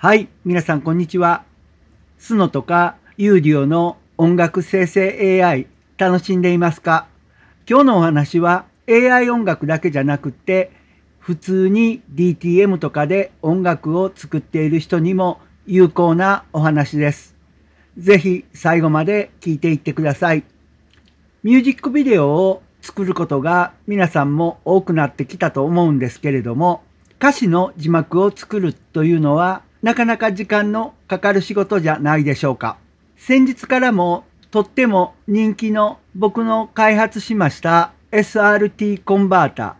はい、皆さんこんにちは。スノとかユーディオの音楽生成 AI 楽しんでいますか今日のお話は AI 音楽だけじゃなくって普通に DTM とかで音楽を作っている人にも有効なお話です。ぜひ最後まで聞いていってください。ミュージックビデオを作ることが皆さんも多くなってきたと思うんですけれども歌詞の字幕を作るというのはなかなか時間のかかる仕事じゃないでしょうか。先日からもとっても人気の僕の開発しました SRT コンバーター。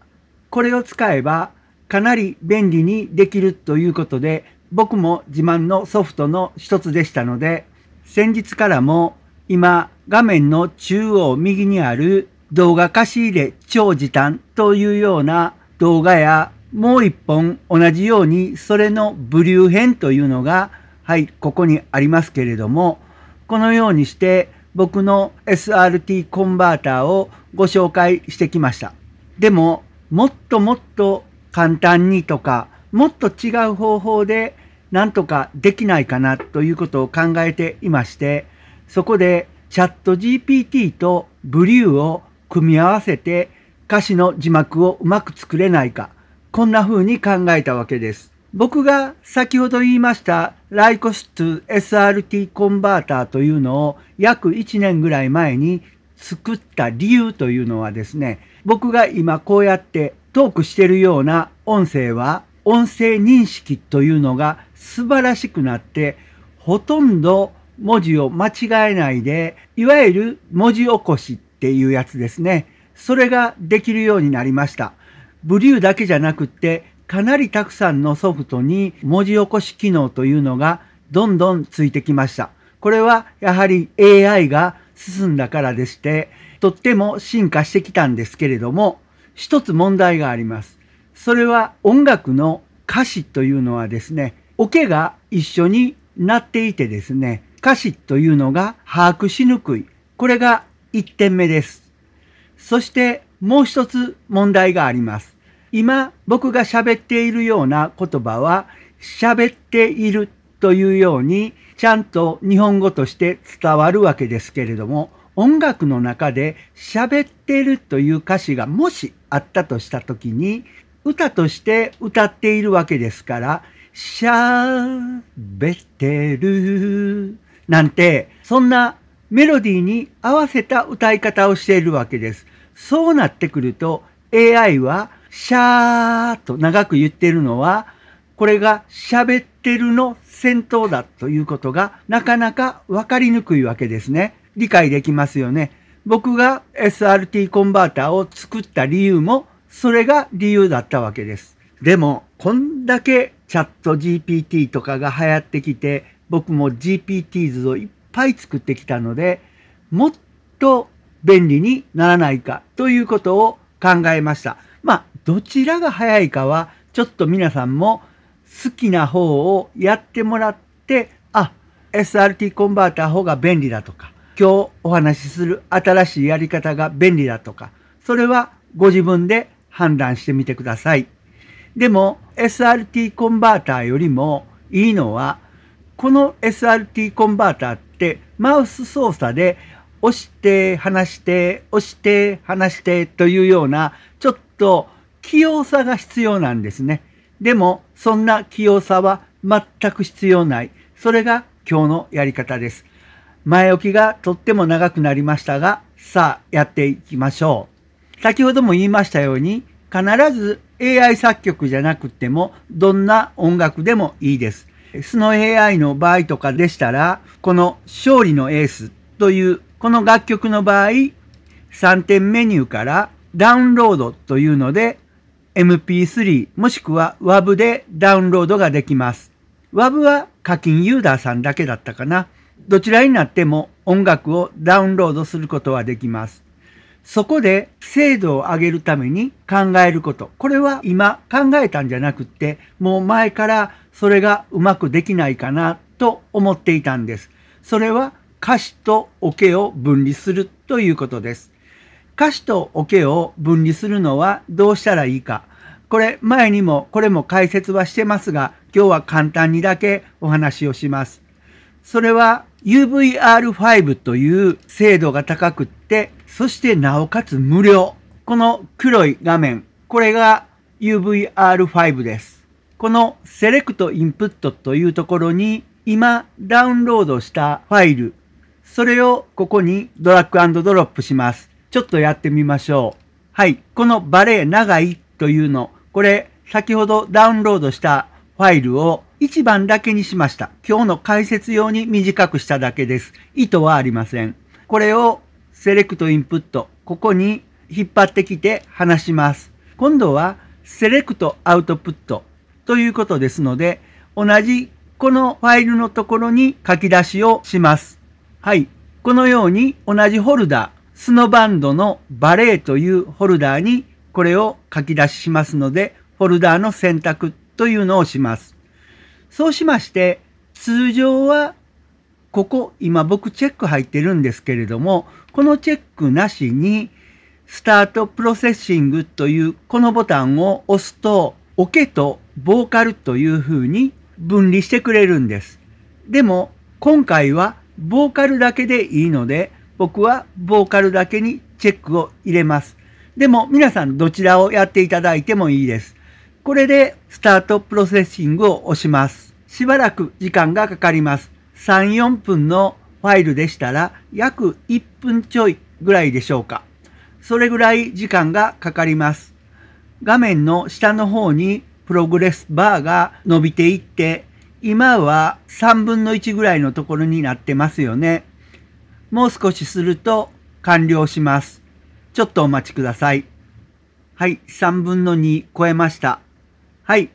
これを使えばかなり便利にできるということで、僕も自慢のソフトの一つでしたので、先日からも今画面の中央右にある動画貸し入れ超時短というような動画やもう一本同じようにそれのュ流編というのがはいここにありますけれどもこのようにして僕の SRT コンバーターをご紹介してきましたでももっともっと簡単にとかもっと違う方法でなんとかできないかなということを考えていましてそこでチャット GPT とブリューを組み合わせて歌詞の字幕をうまく作れないかこんな風に考えたわけです。僕が先ほど言いましたライコシツ SRT コンバーターというのを約1年ぐらい前に作った理由というのはですね、僕が今こうやってトークしてるような音声は音声認識というのが素晴らしくなってほとんど文字を間違えないでいわゆる文字起こしっていうやつですね。それができるようになりました。ブリューだけじゃなくってかなりたくさんのソフトに文字起こし機能というのがどんどんついてきました。これはやはり AI が進んだからでして、とっても進化してきたんですけれども、一つ問題があります。それは音楽の歌詞というのはですね、オケが一緒になっていてですね、歌詞というのが把握しにくい。これが一点目です。そしてもう一つ問題があります。今僕が喋っているような言葉は喋っているというようにちゃんと日本語として伝わるわけですけれども音楽の中で喋っているという歌詞がもしあったとした時に歌として歌っているわけですから喋ってるなんてそんなメロディーに合わせた歌い方をしているわけです。そうなってくると AI はシャーと長く言ってるのは、これが喋ってるの先頭だということがなかなかわかりにくいわけですね。理解できますよね。僕が SRT コンバーターを作った理由もそれが理由だったわけです。でも、こんだけチャット GPT とかが流行ってきて、僕も g p t 図をいっぱい作ってきたので、もっと便利にならないかということを考えました。まあ、どちらが早いかは、ちょっと皆さんも好きな方をやってもらって、あ、SRT コンバーター方が便利だとか、今日お話しする新しいやり方が便利だとか、それはご自分で判断してみてください。でも SRT コンバーターよりもいいのは、この SRT コンバーターってマウス操作で押して離して押して離してというようなちょっと器用さが必要なんですね。でもそんな器用さは全く必要ない。それが今日のやり方です。前置きがとっても長くなりましたが、さあやっていきましょう。先ほども言いましたように、必ず AI 作曲じゃなくても、どんな音楽でもいいです。スノ AI の場合とかでしたら、この勝利のエースというこの楽曲の場合、3点メニューからダウンロードというので、MP3 もしくは WAV でダウンロードができます。WAV は課金ユーザーさんだけだったかな。どちらになっても音楽をダウンロードすることはできます。そこで精度を上げるために考えること。これは今考えたんじゃなくって、もう前からそれがうまくできないかなと思っていたんです。それは歌詞と桶を分離するということです。歌詞と桶を分離するのはどうしたらいいか。これ前にもこれも解説はしてますが、今日は簡単にだけお話をします。それは UVR5 という精度が高くって、そしてなおかつ無料。この黒い画面、これが UVR5 です。このセレクトインプットというところに今ダウンロードしたファイルそれをここにドラッグドロップします。ちょっとやってみましょう。はい。このバレー長いというの、これ先ほどダウンロードしたファイルを1番だけにしました。今日の解説用に短くしただけです。意図はありません。これをセレクトインプット、ここに引っ張ってきて話します。今度はセレクトアウトプットということですので、同じこのファイルのところに書き出しをします。はい。このように同じホルダー、スノバンドのバレーというホルダーにこれを書き出ししますので、フォルダーの選択というのをします。そうしまして、通常はここ、今僕チェック入ってるんですけれども、このチェックなしに、スタートプロセッシングというこのボタンを押すと、オケとボーカルというふうに分離してくれるんです。でも、今回はボーカルだけでいいので、僕はボーカルだけにチェックを入れます。でも皆さんどちらをやっていただいてもいいです。これでスタートプロセッシングを押します。しばらく時間がかかります。3、4分のファイルでしたら約1分ちょいぐらいでしょうか。それぐらい時間がかかります。画面の下の方にプログレスバーが伸びていって今は3分の1ぐらいのところになってますよね。もう少しすると完了します。ちょっとお待ちください。はい、3分の2超えました。はい、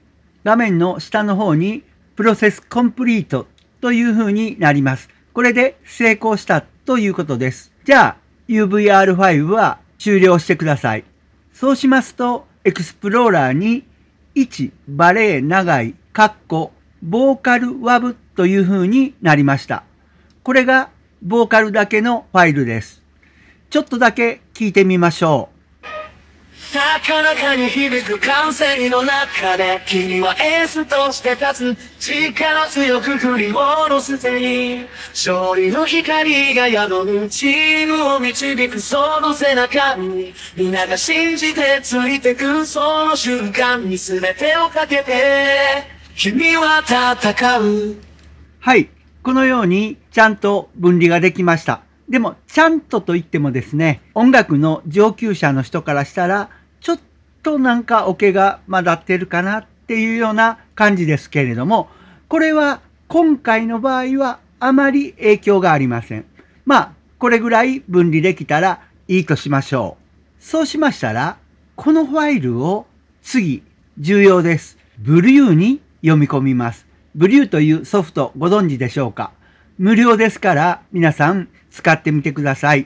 画面の下の方にプロセスコンプリートという風になります。これで成功したということです。じゃあ UVR ファイは終了してください。そうしますと、エクスプローラーに1バレー長いカッコボーカルワブという風になりました。これがボーカルだけのファイルです。ちょっとだけ聞いてみましょう。高らかに響く歓声の中で君はエースとして立つ力強く振り下ろす手に勝利の光が宿るチームを導くその背中に皆が信じてついてくその瞬間に全てをかけて君は戦う。はい。このように、ちゃんと分離ができました。でも、ちゃんとと言ってもですね、音楽の上級者の人からしたら、ちょっとなんかおケが混ざってるかなっていうような感じですけれども、これは今回の場合はあまり影響がありません。まあ、これぐらい分離できたらいいとしましょう。そうしましたら、このファイルを次、重要です。ブルーに読み込みます。ブリューというソフトご存知でしょうか無料ですから皆さん使ってみてください。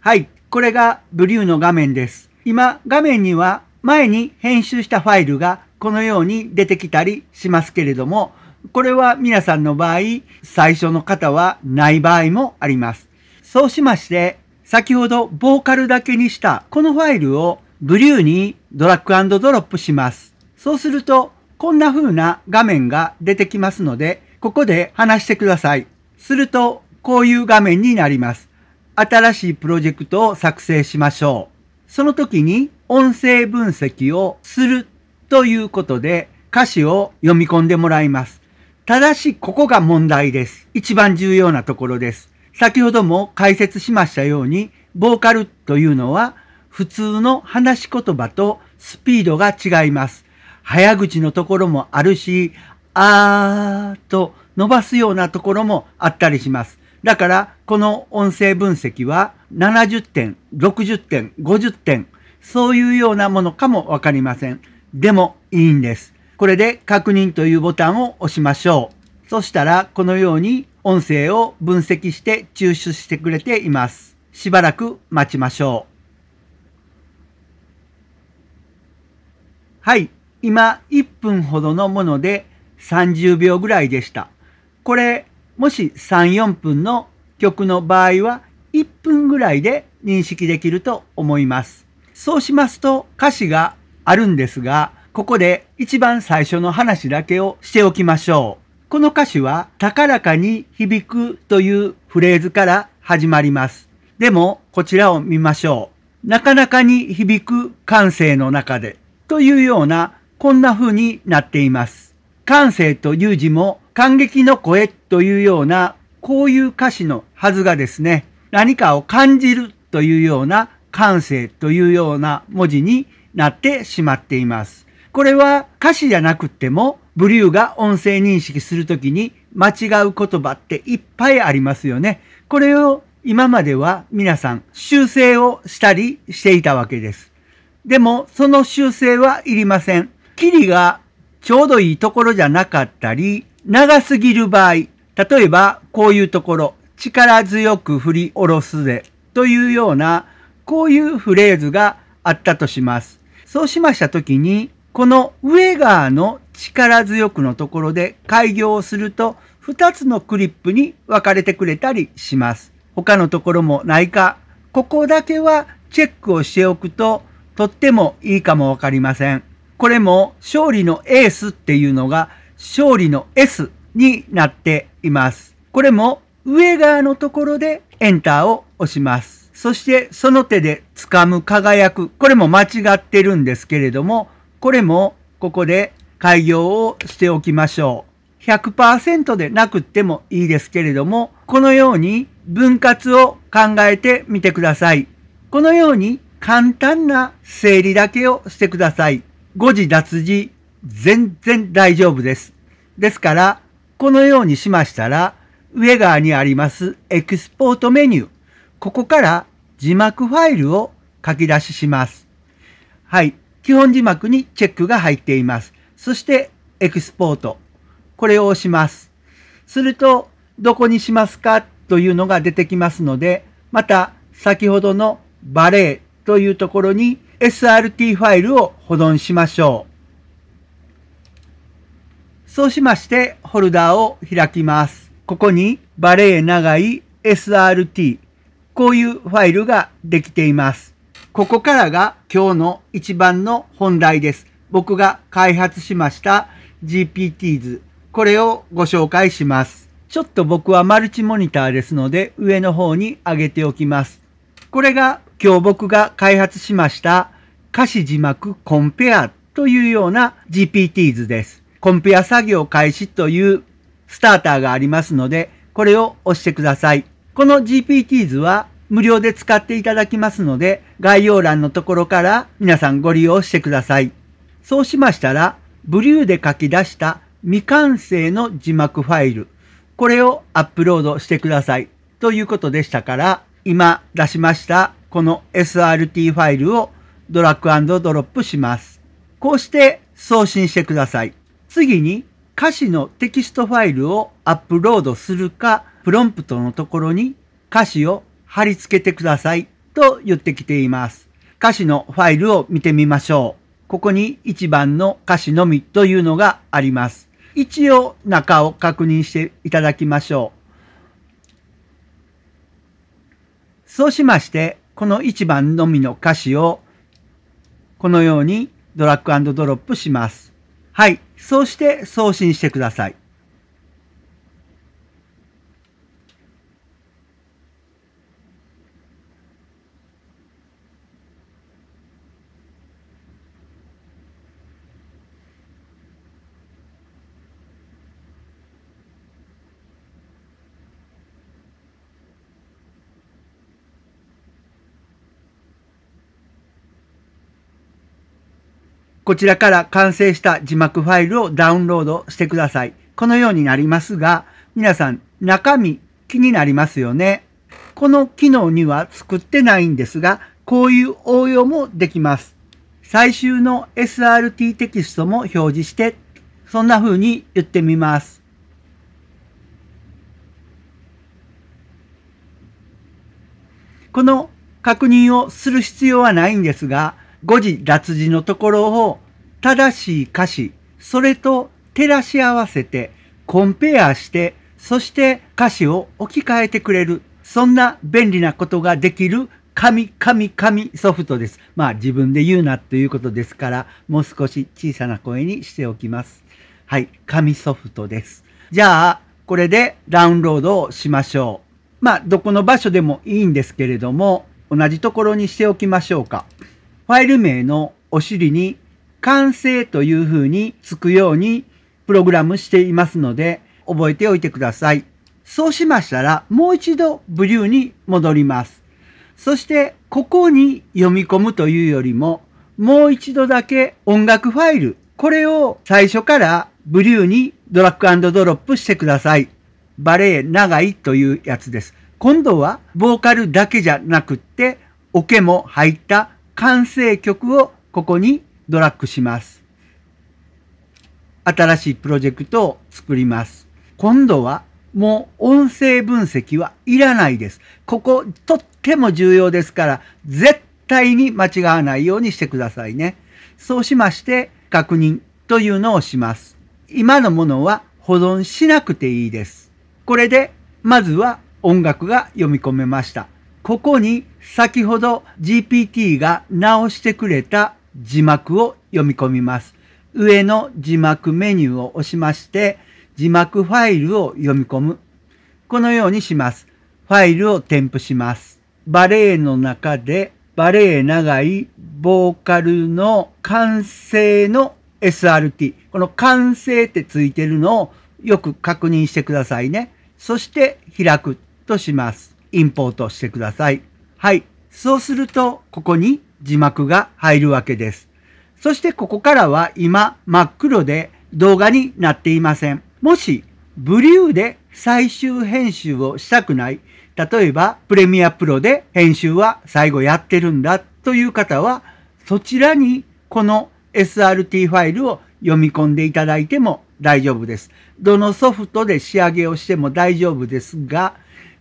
はい、これがブリューの画面です。今画面には前に編集したファイルがこのように出てきたりしますけれども、これは皆さんの場合、最初の方はない場合もあります。そうしまして、先ほどボーカルだけにしたこのファイルをブリューにドラッグドロップします。そうするとこんな風な画面が出てきますので、ここで話してください。すると、こういう画面になります。新しいプロジェクトを作成しましょう。その時に音声分析をするということで歌詞を読み込んでもらいます。ただし、ここが問題です。一番重要なところです。先ほども解説しましたように、ボーカルというのは普通の話し言葉とスピードが違います。早口のところもあるし、あーと伸ばすようなところもあったりします。だから、この音声分析は70点、60点、50点、そういうようなものかもわかりません。でもいいんです。これで確認というボタンを押しましょう。そしたら、このように音声を分析して抽出してくれています。しばらく待ちましょう。はい。今1分ほどのもので30秒ぐらいでした。これ、もし3、4分の曲の場合は1分ぐらいで認識できると思います。そうしますと歌詞があるんですが、ここで一番最初の話だけをしておきましょう。この歌詞は、高らかに響くというフレーズから始まります。でも、こちらを見ましょう。なかなかに響く感性の中でというようなこんな風になっています。感性という字も感激の声というようなこういう歌詞のはずがですね、何かを感じるというような感性というような文字になってしまっています。これは歌詞じゃなくってもブリューが音声認識するときに間違う言葉っていっぱいありますよね。これを今までは皆さん修正をしたりしていたわけです。でもその修正はいりません。きりがちょうどいいところじゃなかったり、長すぎる場合、例えばこういうところ、力強く振り下ろすで、というような、こういうフレーズがあったとします。そうしましたときに、この上側の力強くのところで開業をすると、2つのクリップに分かれてくれたりします。他のところもないか、ここだけはチェックをしておくと、とってもいいかもわかりません。これも勝利のエースっていうのが勝利の S になっています。これも上側のところでエンターを押します。そしてその手で掴む輝く。これも間違ってるんですけれども、これもここで開業をしておきましょう。100%でなくってもいいですけれども、このように分割を考えてみてください。このように簡単な整理だけをしてください。誤字脱字、全然大丈夫です。ですから、このようにしましたら、上側にありますエクスポートメニュー、ここから字幕ファイルを書き出しします。はい。基本字幕にチェックが入っています。そして、エクスポート。これを押します。すると、どこにしますかというのが出てきますので、また先ほどのバレーというところに SRT ファイルを保存しましょう。そうしまして、ホルダーを開きます。ここに、バレエ長い SRT。こういうファイルができています。ここからが今日の一番の本題です。僕が開発しました GPTs。これをご紹介します。ちょっと僕はマルチモニターですので上の方に上げておきます。これが今日僕が開発しました歌詞字幕コンペアというような GPT 図です。コンペア作業開始というスターターがありますので、これを押してください。この GPT 図は無料で使っていただきますので、概要欄のところから皆さんご利用してください。そうしましたら、ブリューで書き出した未完成の字幕ファイル、これをアップロードしてください。ということでしたから、今出しましたこの SRT ファイルをドラッグドロップします。こうして送信してください。次に歌詞のテキストファイルをアップロードするか、プロンプトのところに歌詞を貼り付けてくださいと言ってきています。歌詞のファイルを見てみましょう。ここに1番の歌詞のみというのがあります。一応中を確認していただきましょう。そうしまして、この1番のみの歌詞をこのようにドラッグドロップします。はい。そうして送信してください。こちらから完成した字幕ファイルをダウンロードしてください。このようになりますが、皆さん中身気になりますよね。この機能には作ってないんですが、こういう応用もできます。最終の SRT テキストも表示して、そんな風に言ってみます。この確認をする必要はないんですが、誤字脱字のところを正しい歌詞、それと照らし合わせて、コンペアして、そして歌詞を置き換えてくれる。そんな便利なことができる紙、紙、紙ソフトです。まあ自分で言うなということですから、もう少し小さな声にしておきます。はい、紙ソフトです。じゃあ、これでダウンロードをしましょう。まあ、どこの場所でもいいんですけれども、同じところにしておきましょうか。ファイル名のお尻に完成という風につくようにプログラムしていますので覚えておいてください。そうしましたらもう一度ブリューに戻ります。そしてここに読み込むというよりももう一度だけ音楽ファイル、これを最初からブリューにドラッグドロップしてください。バレエ長いというやつです。今度はボーカルだけじゃなくってオケも入った完成曲をここにドラッグします。新しいプロジェクトを作ります。今度はもう音声分析はいらないです。ここ、とっても重要ですから、絶対に間違わないようにしてくださいね。そうしまして、確認というのをします。今のものは保存しなくていいです。これで、まずは音楽が読み込めました。ここに先ほど GPT が直してくれた字幕を読み込みます。上の字幕メニューを押しまして、字幕ファイルを読み込む。このようにします。ファイルを添付します。バレエの中で、バレエ長いボーカルの完成の SRT。この完成ってついてるのをよく確認してくださいね。そして開くとします。インポートしてください。はい。そうすると、ここに字幕が入るわけです。そしてここからは今真っ黒で動画になっていません。もし、ブリューで最終編集をしたくない、例えばプレミアプロで編集は最後やってるんだという方は、そちらにこの SRT ファイルを読み込んでいただいても大丈夫です。どのソフトで仕上げをしても大丈夫ですが、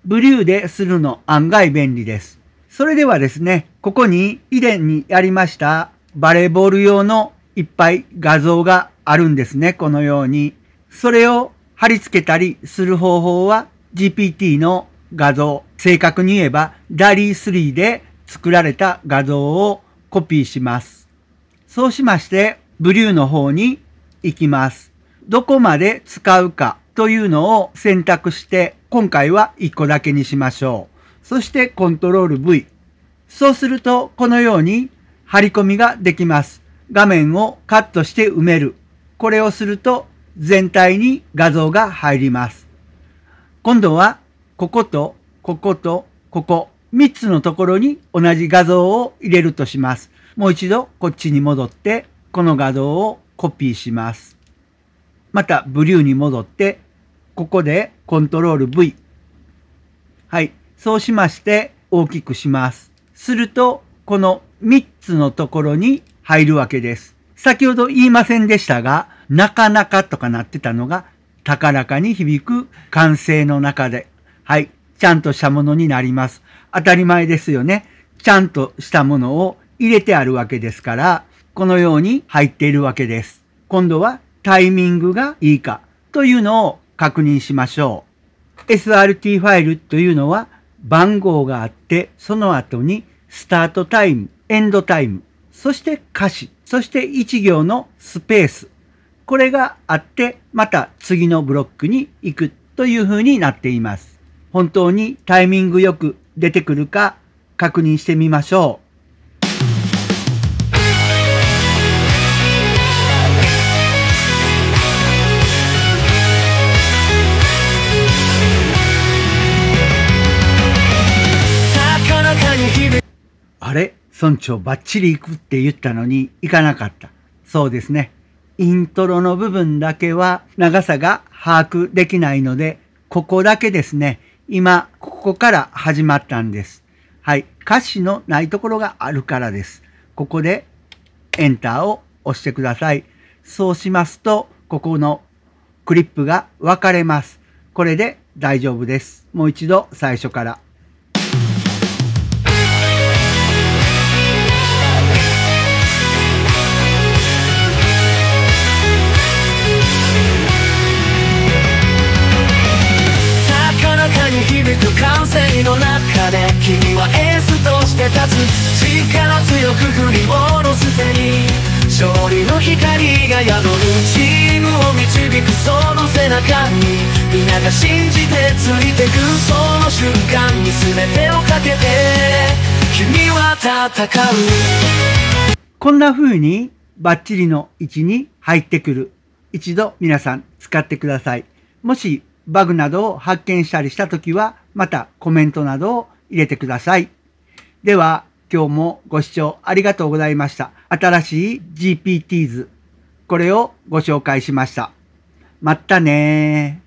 ブリューでするの案外便利です。それではですね、ここに以前にやりましたバレーボール用のいっぱい画像があるんですね。このように。それを貼り付けたりする方法は GPT の画像、正確に言えば DALI3 で作られた画像をコピーします。そうしまして、ブリューの方に行きます。どこまで使うかというのを選択して、今回は1個だけにしましょう。そしてコントロール V。そうすると、このように張り込みができます。画面をカットして埋める。これをすると、全体に画像が入ります。今度は、ここと、ここと、ここ、3つのところに同じ画像を入れるとします。もう一度、こっちに戻って、この画像をコピーします。また、ブリューに戻って、ここでコントロール V。はい。そうしまして大きくします。すると、この3つのところに入るわけです。先ほど言いませんでしたが、なかなかとかなってたのが、高らかに響く歓声の中で、はい、ちゃんとしたものになります。当たり前ですよね。ちゃんとしたものを入れてあるわけですから、このように入っているわけです。今度はタイミングがいいかというのを確認しましょう。SRT ファイルというのは番号があって、その後にスタートタイム、エンドタイム、そして歌詞、そして一行のスペース。これがあって、また次のブロックに行くという風になっています。本当にタイミングよく出てくるか確認してみましょう。あれ村長バッチリ行くって言ったのに行かなかった。そうですね。イントロの部分だけは長さが把握できないので、ここだけですね。今、ここから始まったんです。はい。歌詞のないところがあるからです。ここでエンターを押してください。そうしますと、ここのクリップが分かれます。これで大丈夫です。もう一度最初から。響く歓声の中で君はエースとして立つ力強く振り下ろす手に勝利の光が宿るチームを導くその背中に皆が信じてついてくその瞬間に全てをかけて君は戦うこんな風にバッチリの位置に入ってくる一度皆さん使ってくださいもしバグなどを発見したりしたときは、またコメントなどを入れてください。では、今日もご視聴ありがとうございました。新しい GPTs。これをご紹介しました。またねー。